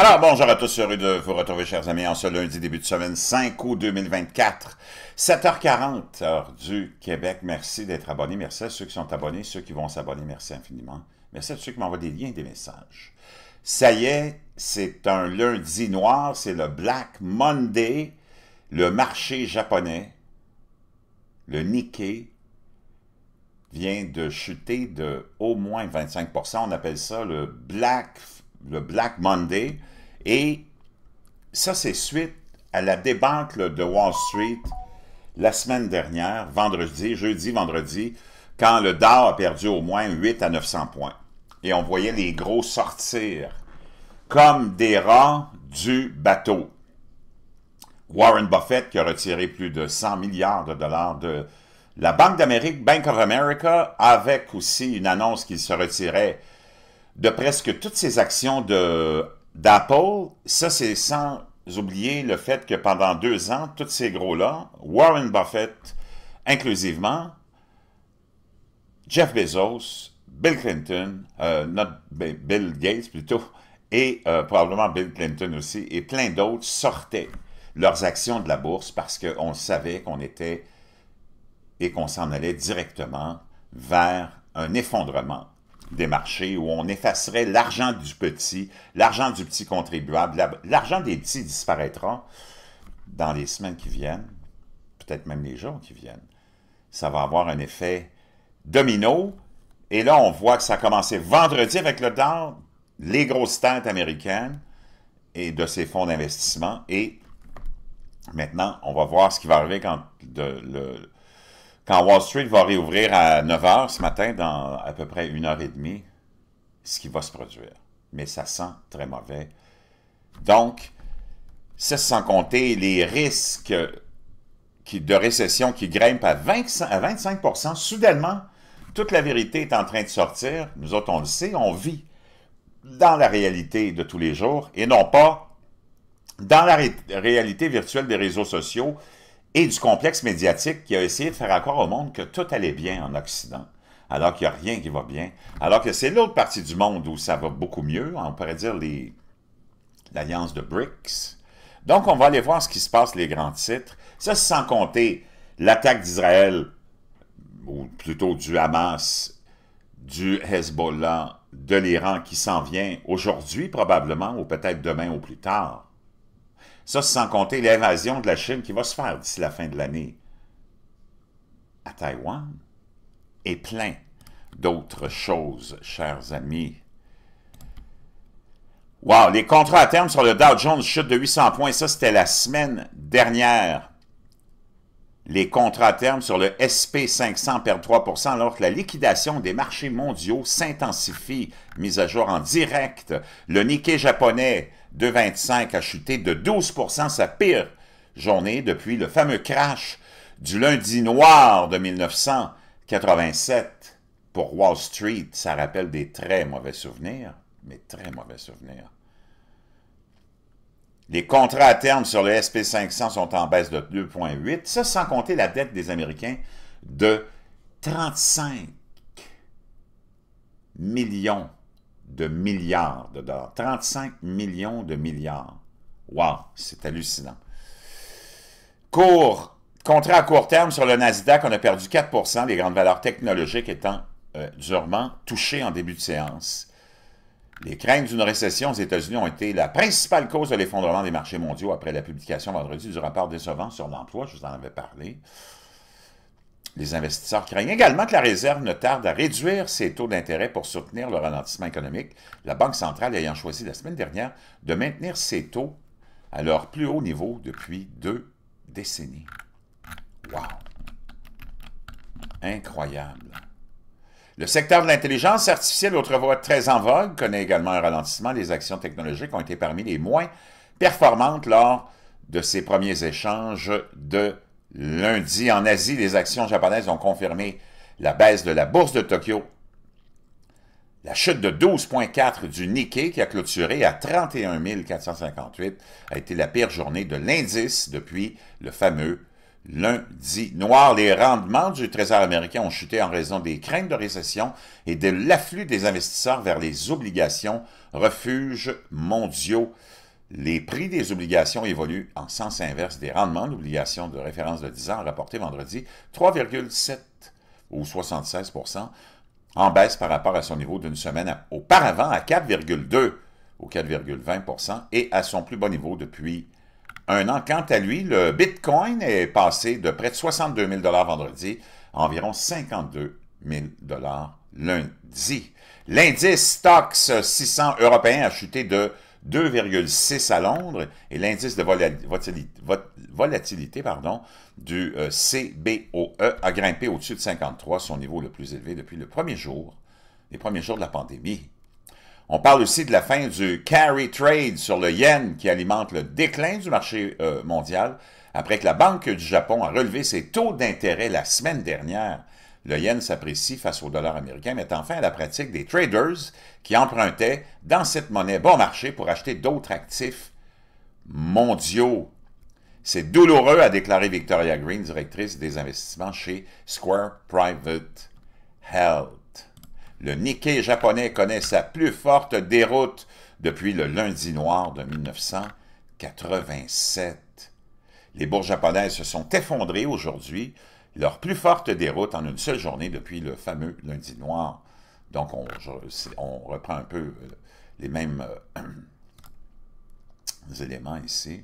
Alors, bonjour à tous, heureux de vous retrouver, chers amis, en ce lundi début de semaine 5 août 2024, 7h40, heure du Québec. Merci d'être abonné, merci à ceux qui sont abonnés, ceux qui vont s'abonner, merci infiniment. Merci à ceux qui m'envoient des liens et des messages. Ça y est, c'est un lundi noir, c'est le Black Monday, le marché japonais, le Nikkei, vient de chuter de au moins 25 On appelle ça le Black le Black Monday, et ça, c'est suite à la débâcle de Wall Street la semaine dernière, vendredi, jeudi, vendredi, quand le Dow a perdu au moins 8 à 900 points. Et on voyait les gros sortir comme des rats du bateau. Warren Buffett qui a retiré plus de 100 milliards de dollars de la Banque d'Amérique, Bank of America, avec aussi une annonce qu'il se retirait de presque toutes ses actions de d'Apple, ça c'est sans oublier le fait que pendant deux ans, tous ces gros-là, Warren Buffett inclusivement, Jeff Bezos, Bill Clinton, euh, Bill Gates plutôt, et euh, probablement Bill Clinton aussi, et plein d'autres sortaient leurs actions de la bourse parce qu'on savait qu'on était et qu'on s'en allait directement vers un effondrement des marchés où on effacerait l'argent du petit, l'argent du petit contribuable, l'argent des petits disparaîtra dans les semaines qui viennent, peut-être même les jours qui viennent. Ça va avoir un effet domino. Et là, on voit que ça a commencé vendredi avec le Dow, les grosses têtes américaines et de ces fonds d'investissement. Et maintenant, on va voir ce qui va arriver quand le, quand Wall Street va réouvrir à 9 h ce matin, dans à peu près une heure et demie, ce qui va se produire. Mais ça sent très mauvais. Donc, c'est sans compter les risques qui, de récession qui grimpent à, 25 soudainement, toute la vérité est en train de sortir. Nous autres, on le sait, on vit dans la réalité de tous les jours et non pas dans la réalité virtuelle des réseaux sociaux et du complexe médiatique qui a essayé de faire croire au monde que tout allait bien en Occident, alors qu'il n'y a rien qui va bien, alors que c'est l'autre partie du monde où ça va beaucoup mieux, on pourrait dire l'alliance de BRICS. Donc, on va aller voir ce qui se passe, les grands titres. Ça, sans compter l'attaque d'Israël, ou plutôt du Hamas, du Hezbollah, de l'Iran qui s'en vient aujourd'hui probablement, ou peut-être demain ou plus tard. Ça, sans compter l'invasion de la Chine qui va se faire d'ici la fin de l'année à Taïwan et plein d'autres choses, chers amis. Wow, les contrats à terme sur le Dow Jones chutent de 800 points. Ça, c'était la semaine dernière. Les contrats à terme sur le SP500 perdent 3 alors que la liquidation des marchés mondiaux s'intensifie. Mise à jour en direct. Le Nikkei japonais de 25 a chuté de 12 sa pire journée depuis le fameux crash du lundi noir de 1987. Pour Wall Street, ça rappelle des très mauvais souvenirs, mais très mauvais souvenirs. Les contrats à terme sur le SP500 sont en baisse de 2,8. Ça, sans compter la dette des Américains de 35 millions de milliards de dollars. 35 millions de milliards. Wow, c'est hallucinant. court contrat à court terme sur le Nasdaq, on a perdu 4 les grandes valeurs technologiques étant euh, durement touchées en début de séance. Les craintes d'une récession aux États-Unis ont été la principale cause de l'effondrement des marchés mondiaux après la publication vendredi du rapport décevant sur l'emploi, je vous en avais parlé. Les investisseurs craignent également que la Réserve ne tarde à réduire ses taux d'intérêt pour soutenir le ralentissement économique, la Banque centrale ayant choisi la semaine dernière de maintenir ses taux à leur plus haut niveau depuis deux décennies. Wow! Incroyable! Le secteur de l'intelligence artificielle, autrefois très en vogue, connaît également un ralentissement. Les actions technologiques ont été parmi les moins performantes lors de ces premiers échanges de lundi. En Asie, les actions japonaises ont confirmé la baisse de la bourse de Tokyo, la chute de 12,4 du Nikkei qui a clôturé à 31 458 a été la pire journée de l'indice depuis le fameux lundi noir. Les rendements du Trésor américain ont chuté en raison des craintes de récession et de l'afflux des investisseurs vers les obligations, refuges mondiaux. Les prix des obligations évoluent en sens inverse des rendements L'obligation de référence de 10 ans rapportée vendredi 3,7 ou 76 en baisse par rapport à son niveau d'une semaine auparavant à 4,2 ou 4,20 et à son plus bas niveau depuis un an. Quant à lui, le Bitcoin est passé de près de 62 000 vendredi à environ 52 000 lundi. L'indice Stoxx 600 européen a chuté de 2,6 à Londres et l'indice de volatilité, du euh, CBOE a grimpé au-dessus de 53, son niveau le plus élevé depuis le premier jour, les premiers jours de la pandémie. On parle aussi de la fin du carry trade sur le yen qui alimente le déclin du marché euh, mondial après que la Banque du Japon a relevé ses taux d'intérêt la semaine dernière. Le yen s'apprécie face au dollar américain, mettant fin à la pratique des traders qui empruntaient dans cette monnaie bon marché pour acheter d'autres actifs mondiaux. C'est douloureux, a déclaré Victoria Green, directrice des investissements chez Square Private Health le Nikkei japonais connaît sa plus forte déroute depuis le lundi noir de 1987. Les bourses japonaises se sont effondrées aujourd'hui, leur plus forte déroute en une seule journée depuis le fameux lundi noir. Donc, on, reprend un peu euh, les mêmes euh, éléments ici.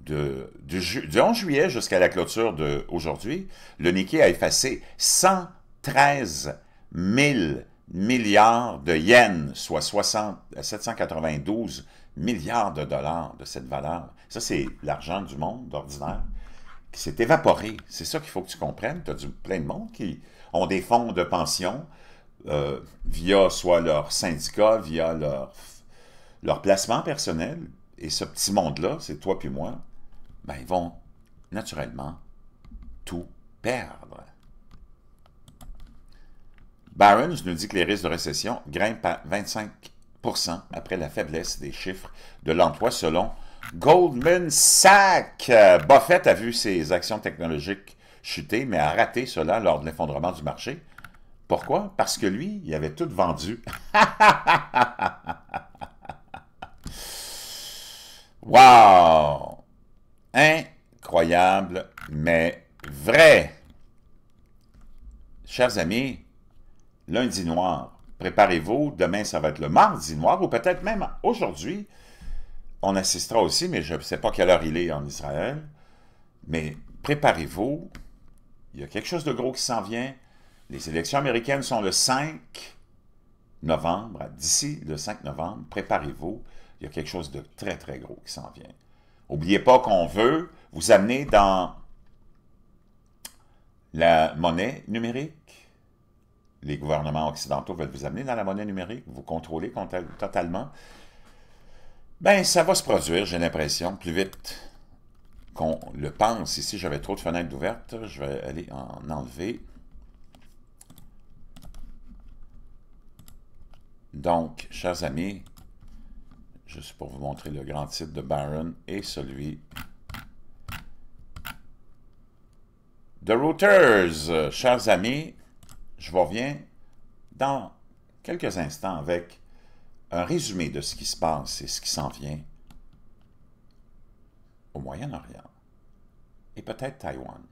De, du, 11 juillet jusqu'à la clôture d'aujourd'hui, le Nikkei a effacé 113 1000 milliards de yens, soit 792 euh, milliards de dollars de cette valeur. Ça, c'est l'argent du monde ordinaire qui s'est évaporé. C'est ça qu'il faut que tu comprennes. Tu as plein de monde qui ont des fonds de pension euh, via soit leur syndicat, via leur, leur placement personnel. Et ce petit monde-là, c'est toi puis moi, ben, ils vont naturellement tout perdre. Barons nous dit que les risques de récession grimpent à 25 après la faiblesse des chiffres de l'emploi selon Goldman Sachs. Buffett a vu ses actions technologiques chuter, mais a raté cela lors de l'effondrement du marché. Pourquoi? Parce que lui, il avait tout vendu. wow! Incroyable, mais vrai! Chers amis, lundi noir. Préparez-vous, demain ça va être le mardi noir, ou peut-être même aujourd'hui, on assistera aussi, mais je ne sais pas quelle heure il est en Israël, mais préparez-vous, il y a quelque chose de gros qui s'en vient. Les élections américaines sont le 5 novembre, d'ici le 5 novembre, préparez-vous, il y a quelque chose de très très gros qui s'en vient. N'oubliez pas qu'on veut vous amener dans la monnaie numérique, les gouvernements occidentaux veulent vous amener dans la monnaie numérique, vous contrôler totalement, ben ça va se produire, j'ai l'impression, plus vite qu'on le pense. Ici, j'avais trop de fenêtres ouvertes, je vais aller en enlever. Donc, chers amis, juste pour vous montrer le grand titre de Baron et celui de Reuters. Chers amis, je reviens dans quelques instants avec un résumé de ce qui se passe et ce qui s'en vient au Moyen-Orient et peut-être Taïwan.